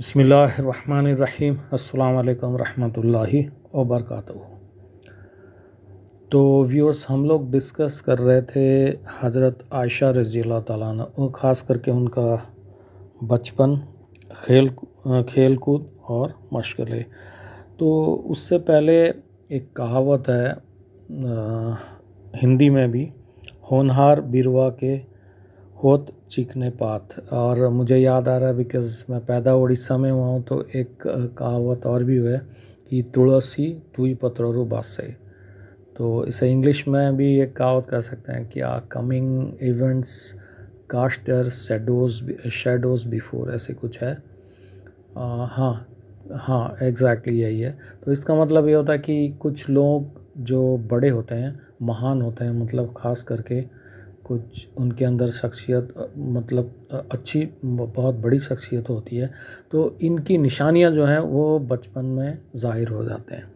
बसमीम् अल्लाम रहमतुल्लाहि वबरकत तो व्यूअर्स हम लोग डिस्कस कर रहे थे हज़रत आयशा रज़ी अल्लाह ख़ास करके उनका बचपन खेल खेल कूद और मशगले तो उससे पहले एक कहावत है आ, हिंदी में भी होनहार बिरवा के होत चीखने पात और मुझे याद आ रहा है बिकॉज मैं पैदा उड़ीसा में हुआ हूँ तो एक कहावत और भी है कि तुलसी तुई पत्रोरु बासे तो इसे इंग्लिश में भी एक कहावत कह सकते हैं कि uh coming events cast their shadows shadows before ऐसे कुछ है आ, हाँ हाँ एग्जैक्टली exactly यही है तो इसका मतलब ये होता है कि कुछ लोग जो बड़े होते हैं महान होते हैं मतलब ख़ास करके कुछ उनके अंदर शख्सियत मतलब अच्छी बहुत बड़ी शख्सियत होती है तो इनकी निशानियाँ जो हैं वो बचपन में ज़ाहिर हो जाते हैं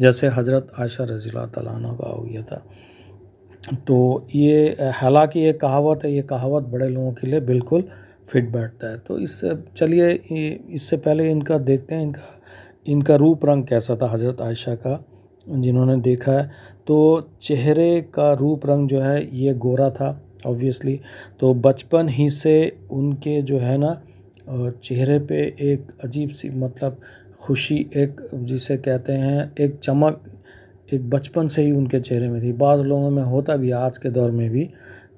जैसे हज़रत आयशा रजील तलाना का हो गया था तो ये हालांकि ये कहावत है ये कहावत बड़े लोगों के लिए बिल्कुल फिट बैठता है तो इससे चलिए इससे पहले इनका देखते हैं इनका इनका रूप रंग कैसा था हज़रत आयशा का जिन्होंने देखा है तो चेहरे का रूप रंग जो है ये गोरा था ऑब्वियसली तो बचपन ही से उनके जो है ना चेहरे पे एक अजीब सी मतलब खुशी एक जिसे कहते हैं एक चमक एक बचपन से ही उनके चेहरे में थी बाज़ लोगों में होता भी आज के दौर में भी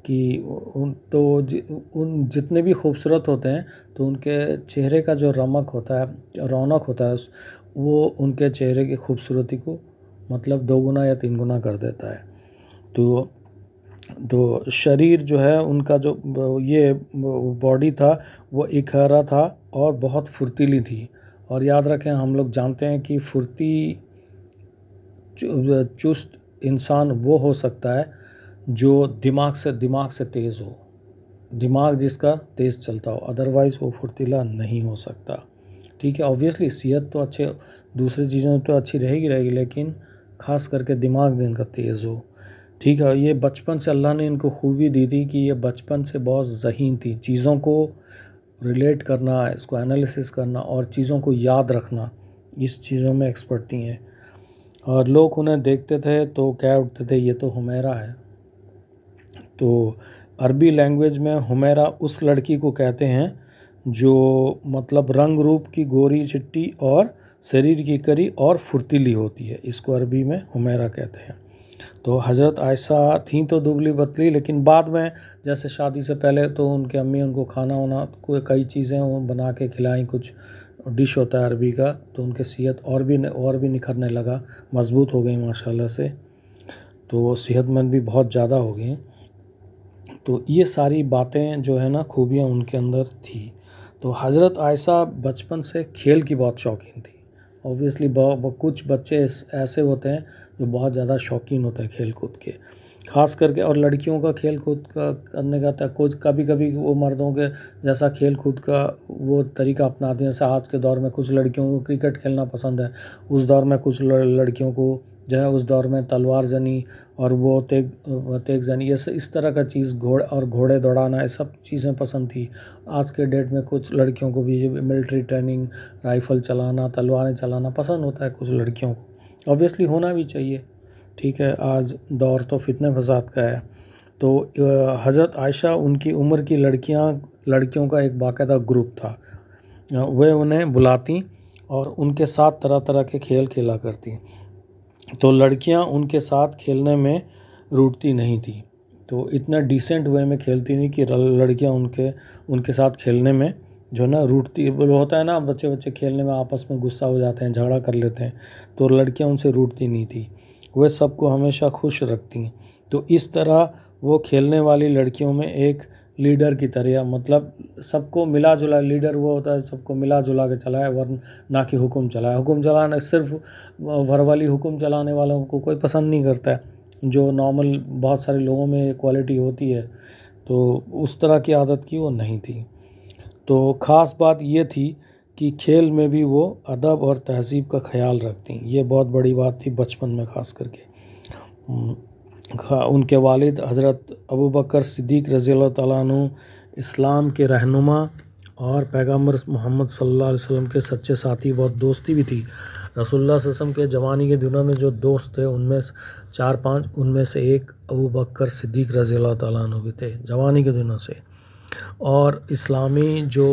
कि उन तो जि, उन जितने भी खूबसूरत होते हैं तो उनके चेहरे का जो रमक होता है रौनक होता है वो उनके चेहरे की खूबसूरती को मतलब दो गुना या तीन गुना कर देता है तो तो शरीर जो है उनका जो ये बॉडी था वो इखहरा था और बहुत फुर्तीली थी और याद रखें हम लोग जानते हैं कि फुर्ती चुस्त इंसान वो हो सकता है जो दिमाग से दिमाग से तेज़ हो दिमाग जिसका तेज़ चलता हो अदरवाइज़ वो फुर्तीला नहीं हो सकता ठीक है ऑब्वियसली सेहत तो अच्छे दूसरी चीज़ें तो अच्छी रहेगी रहेगी लेकिन ख़ास करके दिमाग जिनका तेज़ हो ठीक है ये बचपन से अल्लाह ने इनको खूबी दी थी कि ये बचपन से बहुत जहीन थी चीज़ों को रिलेट करना इसको एनालिसिस करना और चीज़ों को याद रखना इस चीज़ों में एक्सपर्ट थी हैं और लोग उन्हें देखते थे तो क्या उठते थे ये तो हुमेरा है तो अरबी लैंग्वेज में हुमेरा उस लड़की को कहते हैं जो मतलब रंग रूप की गोरी चिट्टी और शरीर की करी और फुर्तीली होती है इसको अरबी में हुमेरा कहते हैं तो हज़रत आयशा थी तो दुबली पतली लेकिन बाद में जैसे शादी से पहले तो उनके अम्मी उनको खाना वाना कोई कई चीज़ें वो बना के खिलाई कुछ डिश होता है अरबी का तो उनके सेहत और भी और भी निखरने लगा मज़बूत हो गई माशाल्लाह से तो सेहतमंद भी बहुत ज़्यादा हो गई तो ये सारी बातें जो है ना खूबियाँ उनके अंदर थी तो हज़रत आयशा बचपन से खेल की बहुत शौकीन थी ऑब्वियसली कुछ बच्चे ऐसे होते हैं जो बहुत ज़्यादा शौकीन होते हैं खेल कूद के खास करके और लड़कियों का खेल कूद का करने का तो कुछ कभी कभी वो मर्दों के जैसा खेल कूद का वो तरीका अपनाते हैं जैसे आज के दौर में कुछ लड़कियों को क्रिकेट खेलना पसंद है उस दौर में कुछ लड़कियों को जो है उस दौर में तलवार जनी और वो तेग तेग जनी ये इस तरह का चीज़ घोड़े और घोड़े दौड़ाना ये सब चीज़ें पसंद थी आज के डेट में कुछ लड़कियों को भी मिलिट्री ट्रेनिंग राइफ़ल चलाना तलवारें चलाना पसंद होता है कुछ लड़कियों को ऑब्वियसली होना भी चाहिए ठीक है आज दौर तो फितने फसाद का है तो हज़रत आयशा उनकी उम्र की लड़कियाँ लड़कियों का एक बाकायदा ग्रुप था वे उन्हें बुलाती और उनके साथ तरह तरह के खेल खेला करती तो लड़कियां उनके साथ खेलने में रूटती नहीं थी तो इतना डिसेंट वे में खेलती नहीं कि लड़कियां उनके उनके साथ खेलने में जो ना रूटती होता है ना बच्चे बच्चे खेलने में आपस में गुस्सा हो जाते हैं झगड़ा कर लेते हैं तो लड़कियां उनसे रूटती नहीं थी वे सबको हमेशा खुश रखती तो इस तरह वो खेलने वाली लड़कियों में एक लीडर की तरह मतलब सबको मिला जुला लीडर वो होता है सबको मिला जुला के चलाए वर ना कि हुकुम चलाए हुकुम चलाना सिर्फ वाली हुकुम चलाने वालों को कोई पसंद नहीं करता है जो नॉर्मल बहुत सारे लोगों में क्वालिटी होती है तो उस तरह की आदत की वो नहीं थी तो ख़ास बात ये थी कि खेल में भी वो अदब और तहजीब का ख्याल रखती ये बहुत बड़ी बात थी बचपन में ख़ास करके उनके वालिद हज़रत अबू बकर सिद्दीक रज़ी तु इस्लाम के रहनुमा और पैगम्बर मोहम्मद सल्लल्लाहु अलैहि वसल्लम के सच्चे साथी बहुत दोस्ती भी थी रसोल्ला वसम के जवानी के दिनों में जो दोस्त थे उनमें चार पांच उनमें से एक अबू बकर सिद्दीक रज़ी तु भी थे जवानी के दिनों से और इस्लामी जो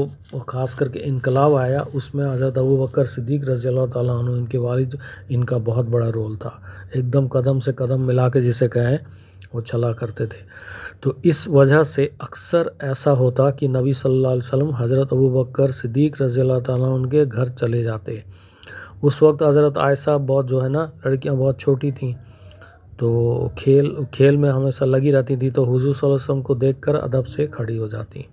ख़ास करके इनकलाब आया उसमें हज़रत अबू बकर सिद्दीक रज़ी तु इनके वालिद इनका बहुत बड़ा रोल था एकदम कदम से कदम मिला के जिसे कहें वो चला करते थे तो इस वजह से अक्सर ऐसा होता कि नबी सल्लल्लाहु अलैहि वसल्लम हज़रत अबू बकर सिद्दीक रज़ी तु उनके घर चले जाते उस वक्त हज़रत आयशा बहुत जो है ना लड़कियाँ बहुत छोटी थीं तो खेल खेल में हमेशा लगी रहती थी तो हुजूर वसल्लम को देखकर अदब से खड़ी हो जाती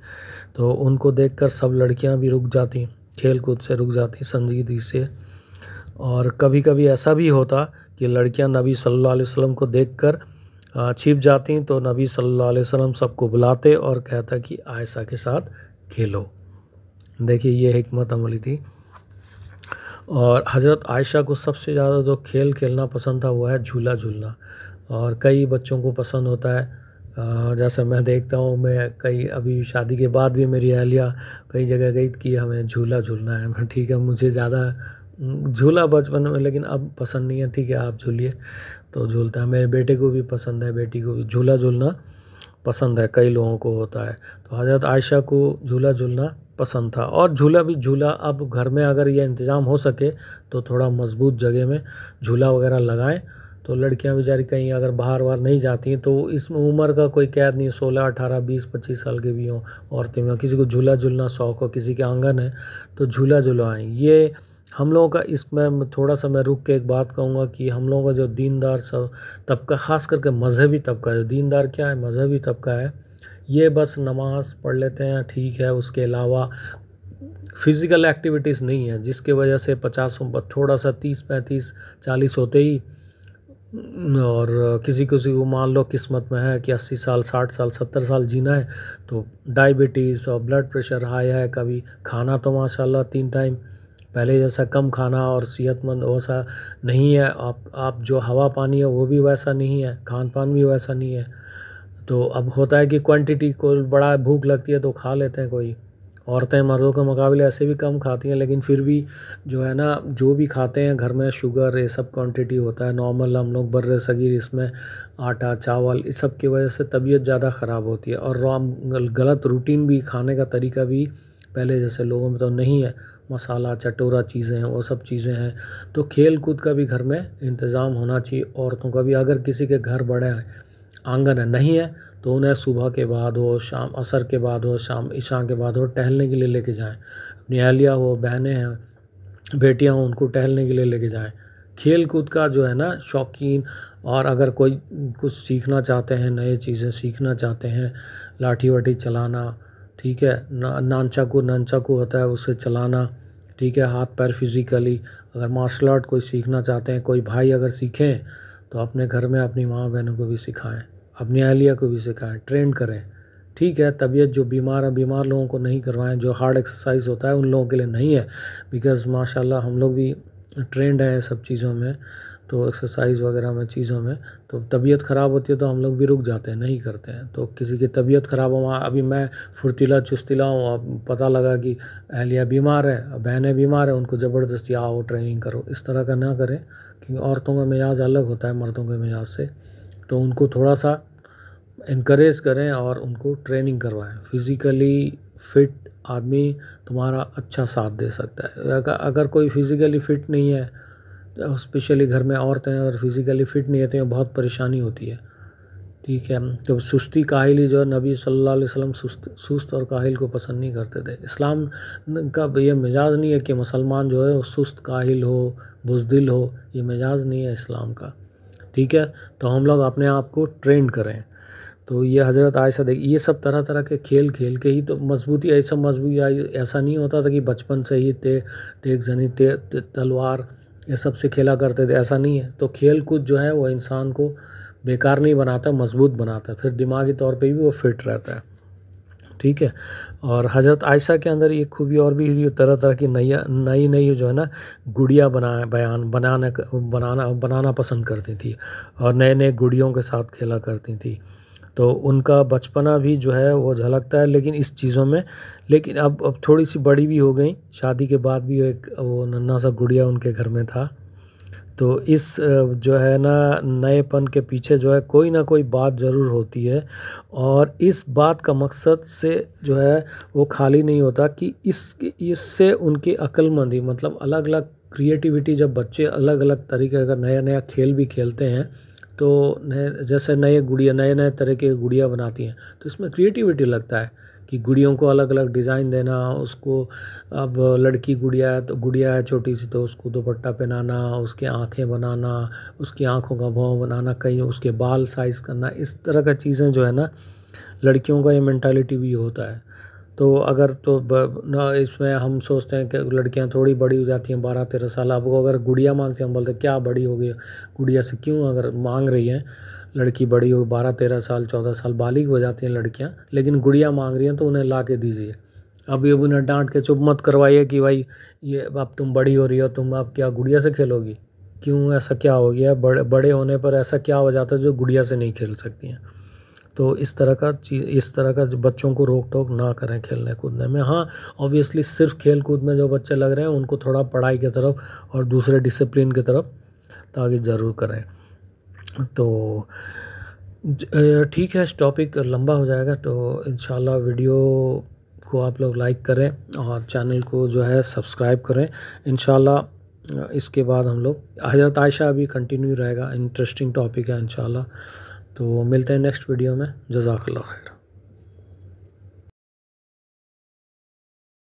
तो उनको देखकर सब लड़कियां भी रुक जाती खेल कूद से रुक जाती संजीदगी से और कभी कभी ऐसा भी होता कि लड़कियां नबी सल्लल्लाहु अलैहि वसल्लम को देखकर छिप जाती तो नबी सल्लल्लाहु अलैहि वसल्लम सबको बुलाते और कहता कि आयशा के साथ खेलो देखिए ये हमत अमली थी और हज़रत आयशा को सबसे ज़्यादा जो तो खेल खेलना पसंद था वो है झूला झूलना और कई बच्चों को पसंद होता है जैसे मैं देखता हूँ मैं कई अभी शादी के बाद भी मेरी अहलिया कई जगह गई कि हमें झूला झूलना है ठीक है मुझे ज़्यादा झूला बचपन में लेकिन अब पसंद नहीं है ठीक है आप झूलिए तो झूलता है मेरे बेटे को भी पसंद है बेटी को भी झूला झूलना पसंद है कई लोगों को होता है तो हजरत आयशा को झूला झूलना पसंद था और झूला भी झूला अब घर में अगर यह इंतज़ाम हो सके तो थोड़ा मजबूत जगह में झूला वगैरह लगाएं तो लड़कियां बेचारी कहीं अगर बाहर वार नहीं जाती हैं तो इस उम्र का कोई कैद नहीं सोलह अठारह बीस पच्चीस साल के भी हों औरतें में किसी को झूला झूलना शौक हो किसी के आंगन है तो झूला झुलवाएँ ये हम लोगों का इसमें थोड़ा सा मैं रुक के एक बात कहूँगा कि हम लोगों का जो दीनदार सब तबका ख़ास करके मजहबी तबका है दीनदार क्या है मजहबी तबका है ये बस नमाज़ पढ़ लेते हैं ठीक है उसके अलावा फिज़िकल एक्टिविटीज़ नहीं है जिसके वजह से पचास थोड़ा सा तीस पैंतीस चालीस होते ही और किसी किसी को मान लो किस्मत में है कि अस्सी साल साठ साल सत्तर साल जीना है तो डायबिटीज़ और ब्लड प्रेशर हाई है कभी खाना तो माशाल्लाह तीन टाइम पहले जैसा कम खाना और सेहतमंद वैसा नहीं है आप आप जो हवा पानी है वो भी वैसा नहीं है खान पान भी वैसा नहीं है तो अब होता है कि क्वांटिटी को बड़ा भूख लगती है तो खा लेते हैं कोई औरतें मर्दों के मुकाबले ऐसे भी कम खाती हैं लेकिन फिर भी जो है ना जो भी खाते हैं घर में शुगर ये सब क्वांटिटी होता है नॉर्मल हम लोग बर्र सगीर इसमें आटा चावल इस सब की वजह से तबीयत ज़्यादा ख़राब होती है और गलत रूटीन भी खाने का तरीका भी पहले जैसे लोगों में तो नहीं है मसाला चटोरा चीज़ें हैं वो सब चीज़ें हैं तो खेल कूद का भी घर में इंतज़ाम होना चाहिए औरतों का भी अगर किसी के घर बड़े हैं आंगन है नहीं है तो उन्हें सुबह के बाद हो शाम असर के बाद हो शाम ईशा के बाद हो टहलने के लिए लेके जाएं अपनी अहलिया हो बहनें हैं बेटियां हों उनको टहलने के लिए लेके जाएं खेल कूद का जो है ना शौकीन और अगर कोई कुछ सीखना चाहते हैं नए चीज़ें सीखना चाहते हैं लाठी वाठी चलाना ठीक है नानचा को नानचा को होता है उसे चलाना ठीक है हाथ पैर फिजिकली अगर मार्शल आर्ट कोई सीखना चाहते हैं कोई भाई अगर सीखें तो अपने घर में अपनी माँ बहनों को भी सिखाएं अपनी अहलिया को भी सिखाएं ट्रेन करें ठीक है तबीयत जो बीमार है बीमार लोगों को नहीं करवाएं जो हार्ड एक्सरसाइज होता है उन लोगों के लिए नहीं है बिकॉज़ माशाल्लाह हम लोग भी ट्रेंड हैं सब चीज़ों में तो एक्सरसाइज वगैरह में चीज़ों में तो तबीयत ख़राब होती है तो हम लोग भी रुक जाते हैं नहीं करते हैं तो किसी की तबीयत ख़राब हो वहाँ अभी मैं फुर्तीला चुस्तीला हूँ अब पता लगा कि अहलिया बीमार है बहनें बीमार हैं उनको ज़बरदस्ती आओ ट्रेनिंग करो इस तरह का ना करें क्योंकि औरतों का मिजाज अलग होता है मर्दों के मिजाज से तो उनको थोड़ा सा इनक्रेज करें और उनको ट्रेनिंग करवाएं फिज़िकली फ़िट आदमी तुम्हारा अच्छा साथ दे सकता है अगर कोई फिज़िकली फ़िट नहीं है स्पेशली घर में औरतें और फिज़िकली फ़िट नहीं रहते हैं बहुत परेशानी होती है ठीक है तो सुस्ती काहिली जो है नबी सल्लल्लाहु अलैहि वसल्लम सुस्त सुस्त और काहिल को पसंद नहीं करते थे इस्लाम का ये मिजाज नहीं है कि मुसलमान जो है वो सुस्त काहिल हो बुजदिल हो ये मिजाज नहीं है इस्लाम का ठीक है तो हम लोग अपने आप को ट्रेंड करें तो ये हज़रत आयशा देख ये सब तरह तरह के खेल खेल के ही तो मजबूती ऐसा मजबूती आई ऐसा नहीं होता था कि बचपन से ही ते तेग जनी ते, ते तलवार ये सब से खेला करते थे ऐसा नहीं है तो खेल कूद जो है वो इंसान को बेकार नहीं बनाता मजबूत बनाता फिर दिमागी तौर पे भी वो फिट रहता है ठीक है और हज़रत आयशा के अंदर ये खूबी और भी तरह तरह की नई नई नई जो है ना गुड़िया बना बयान बनाने बनाना बनाना पसंद करती थी और नए नए गुड़ियों के साथ खेला करती थी तो उनका बचपना भी जो है वो झलकता है लेकिन इस चीज़ों में लेकिन अब अब थोड़ी सी बड़ी भी हो गई शादी के बाद भी एक वो नन्ना सा गुड़िया उनके घर में था तो इस जो है ना नएपन के पीछे जो है कोई ना कोई बात ज़रूर होती है और इस बात का मकसद से जो है वो खाली नहीं होता कि इस इससे उनकी अक्लमंदी मतलब अलग अलग क्रिएटिविटी जब बच्चे अलग अलग तरीके का नया नया खेल भी खेलते हैं तो नए जैसे नए गुड़िया नए नए तरह के गुड़िया बनाती हैं तो इसमें क्रिएटिविटी लगता है कि गुड़ियों को अलग अलग डिज़ाइन देना उसको अब लड़की गुड़िया है तो गुड़िया है छोटी सी तो उसको दुपट्टा पहनाना उसके आँखें बनाना उसकी आँखों का भाव बनाना कहीं उसके बाल साइज़ करना इस तरह का चीज़ें जो है ना लड़कियों का ये मैंटालिटी भी होता है तो अगर तो ना इसमें हम सोचते हैं कि लड़कियां थोड़ी बड़ी हो जाती हैं बारह तेरह साल आपको अगर गुड़िया मांगते हैं हम बोलते हैं क्या बड़ी हो गई गुड़िया से क्यों अगर मांग रही हैं लड़की बड़ी हो बारह तेरह साल चौदह साल बालिग हो जाती हैं लड़कियाँ लेकिन गुड़िया मांग रही हैं तो उन्हें ला के दीजिए अब ये उन्हें डांट के चुप मत करवाइए कि भाई ये अब तुम बड़ी हो रही हो तुम अब क्या गुड़िया से खेलोगी क्यों ऐसा क्या हो गया बड़े बड़े होने पर ऐसा क्या हो जाता है जो गुड़िया से नहीं खेल सकती हैं तो इस तरह का चीज़ इस तरह का बच्चों को रोक टोक ना करें खेलने कूदने में हाँ ऑब्वियसली सिर्फ खेल कूद में जो बच्चे लग रहे हैं उनको थोड़ा पढ़ाई की तरफ और दूसरे डिसिप्लिन की तरफ ताकि ज़रूर करें तो ठीक है इस टॉपिक लंबा हो जाएगा तो इन वीडियो को आप लोग लाइक करें और चैनल को जो है सब्सक्राइब करें इन इसके बाद हम लोग हजरत आयशा अभी कंटिन्यू रहेगा इंटरेस्टिंग टॉपिक है इन तो मिलते हैं नेक्स्ट वीडियो में जजाकल्ला खैर